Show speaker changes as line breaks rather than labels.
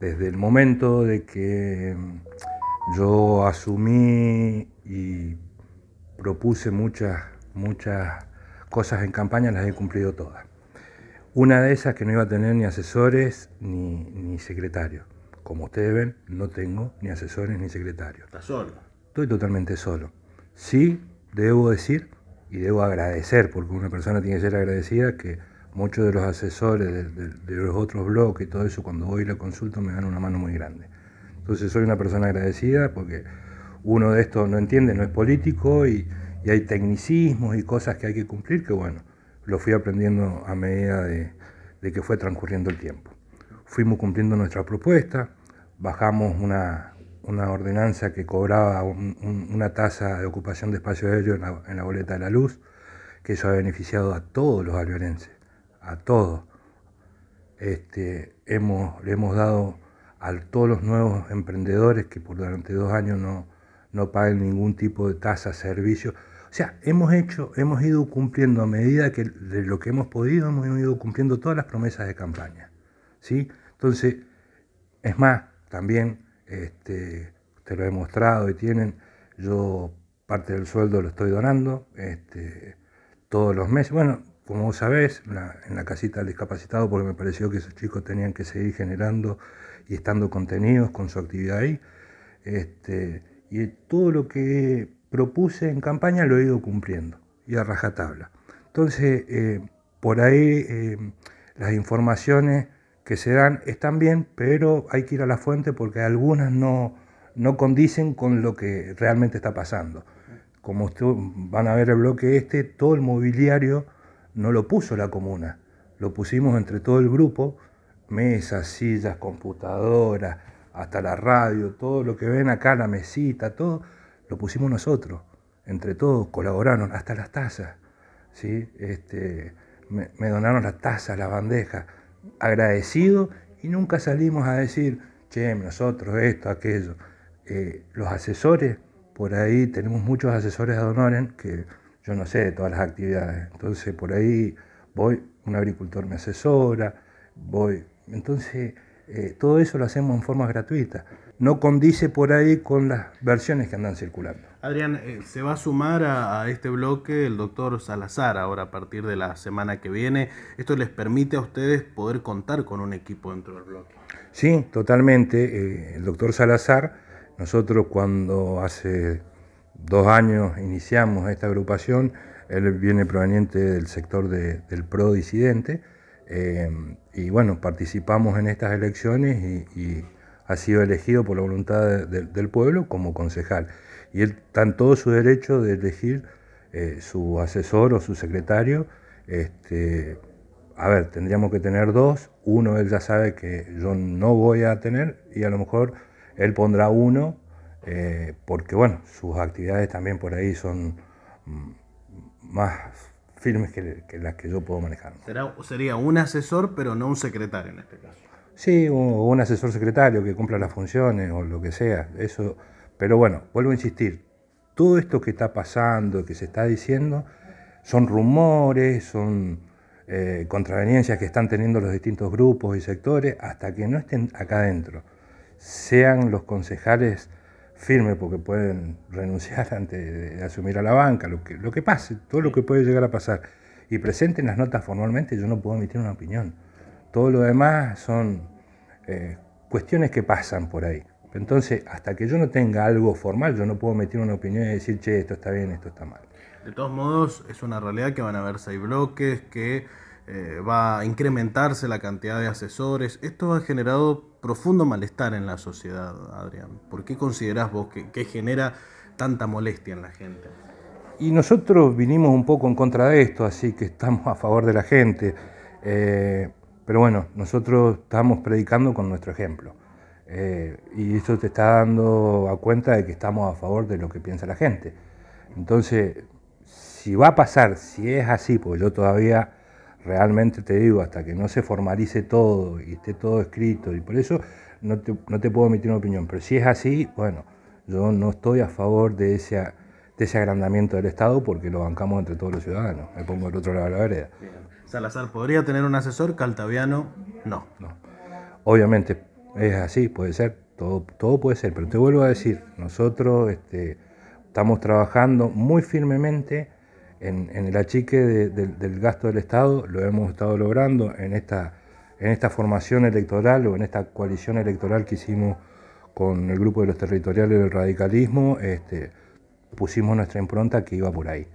Desde el momento de que em, yo asumí y propuse muchas, muchas cosas en campaña, las he cumplido todas. Una de esas que no iba a tener ni asesores ni, ni secretarios. Como ustedes ven, no tengo ni asesores ni secretarios. ¿Estás solo? Estoy totalmente solo. Sí, debo decir y debo agradecer, porque una persona tiene que ser agradecida, que muchos de los asesores de, los otros bloques y todo eso, cuando voy y la consulto, me dan una mano muy grande. Entonces soy una persona agradecida porque uno de estos no entiende, no es político y, hay tecnicismos y cosas que hay que cumplir que bueno, lo fui aprendiendo a medida de, que fue transcurriendo el tiempo. Fuimos cumpliendo nuestra propuesta, bajamos una, ordenanza que cobraba una tasa de ocupación de espacio aéreo en la, en la boleta de la luz, que eso ha beneficiado a todos los alberenses a todos. Este, hemos, le hemos dado a todos los nuevos emprendedores que por durante dos años no, no paguen ningún tipo de tasa, servicio. O sea, hemos hecho, hemos ido cumpliendo a medida que de lo que hemos podido, hemos ido cumpliendo todas las promesas de campaña. ¿sí? Entonces, es más, también este, te lo he mostrado y tienen, yo parte del sueldo lo estoy donando este, todos los meses. Bueno, como vos sabés, en la casita del discapacitado, porque me pareció que esos chicos tenían que seguir generando y estando contenidos con su actividad ahí. Este, y todo lo que propuse en campaña lo he ido cumpliendo y a rajatabla. Entonces, eh, por ahí eh, las informaciones que se dan están bien, pero hay que ir a la fuente porque algunas no, condicen con lo que realmente está pasando. Como van a ver el bloque este, todo el mobiliario no lo puso la comuna, lo pusimos entre todo el grupo, mesas, sillas, computadoras, hasta la radio, todo lo que ven acá, la mesita, todo, lo pusimos nosotros, entre todos colaboraron, hasta las tazas, ¿sí? este, me, donaron las tazas, las bandejas, agradecido y nunca salimos a decir, che, nosotros esto, aquello. Eh, los asesores, por ahí tenemos muchos asesores de Donoren que yo no sé de todas las actividades. Entonces por ahí voy, un agricultor me asesora, voy. Entonces eh, todo eso lo hacemos en forma gratuita. No condice por ahí con las versiones que andan circulando.
Adrián, eh, se va a sumar a, este bloque el doctor Salazar ahora a partir de la semana que viene. ¿Esto les permite a ustedes poder contar con un equipo dentro del bloque?
Sí, totalmente. Eh, el doctor Salazar, nosotros cuando hace dos años iniciamos esta agrupación. Él viene proveniente del sector del pro disidente. Eh, y bueno, participamos en estas elecciones y, ha sido elegido por la voluntad del pueblo como concejal. Y él está todo su derecho de elegir eh, su asesor o su secretario. Este, a ver, tendríamos que tener dos. Uno él ya sabe que yo no voy a tener y a lo mejor él pondrá uno eh, porque bueno, sus actividades también por ahí son mm, más firmes que, las que yo puedo manejar.
sería un asesor, pero no un secretario en este caso.
Sí, un, asesor secretario que cumpla las funciones o lo que sea, eso. Pero bueno, vuelvo a insistir, todo esto que está pasando, que se está diciendo, son rumores, son eh, contraveniencias que están teniendo los distintos grupos y sectores, hasta que no estén acá adentro, sean los concejales firme porque pueden renunciar antes de eh, asumir a la banca, lo que, lo que pase, todo lo que puede llegar a pasar, y presenten las notas formalmente, yo no puedo emitir una opinión. Todo lo demás son eh, cuestiones que pasan por ahí. Entonces, hasta que yo no tenga algo formal, yo no puedo emitir una opinión y decir, che, esto está bien, esto está mal.
De todos modos, es una realidad que van a haber seis bloques, que eh, va a incrementarse la cantidad de asesores. Esto ha generado profundo malestar en la sociedad, Adrián. ¿Por qué considerás vos que, genera tanta molestia en la gente?
Y nosotros vinimos un poco en contra de esto, así que estamos a favor de la gente. Eh, pero bueno, nosotros estamos predicando con nuestro ejemplo. Eh, y esto te está dando a cuenta de que estamos a favor de lo que piensa la gente. Entonces, si va a pasar, si es así, porque yo todavía realmente te digo, hasta que no se formalice todo y esté todo escrito, y por eso no te, no te puedo emitir una opinión, pero si es así, bueno, yo no estoy a favor de ese, de ese agrandamiento del Estado porque lo bancamos entre todos los ciudadanos, me pongo del otro lado de la vereda.
Salazar, ¿podría tener un asesor? Caltaviano,
no. Obviamente, es así, puede ser, todo, todo puede ser, pero te vuelvo a decir, nosotros este, estamos trabajando muy firmemente en, el achique del gasto del Estado lo hemos estado logrando en esta, en esta formación electoral o en esta coalición electoral que hicimos con el grupo de los territoriales del radicalismo, este, pusimos nuestra impronta que iba por ahí.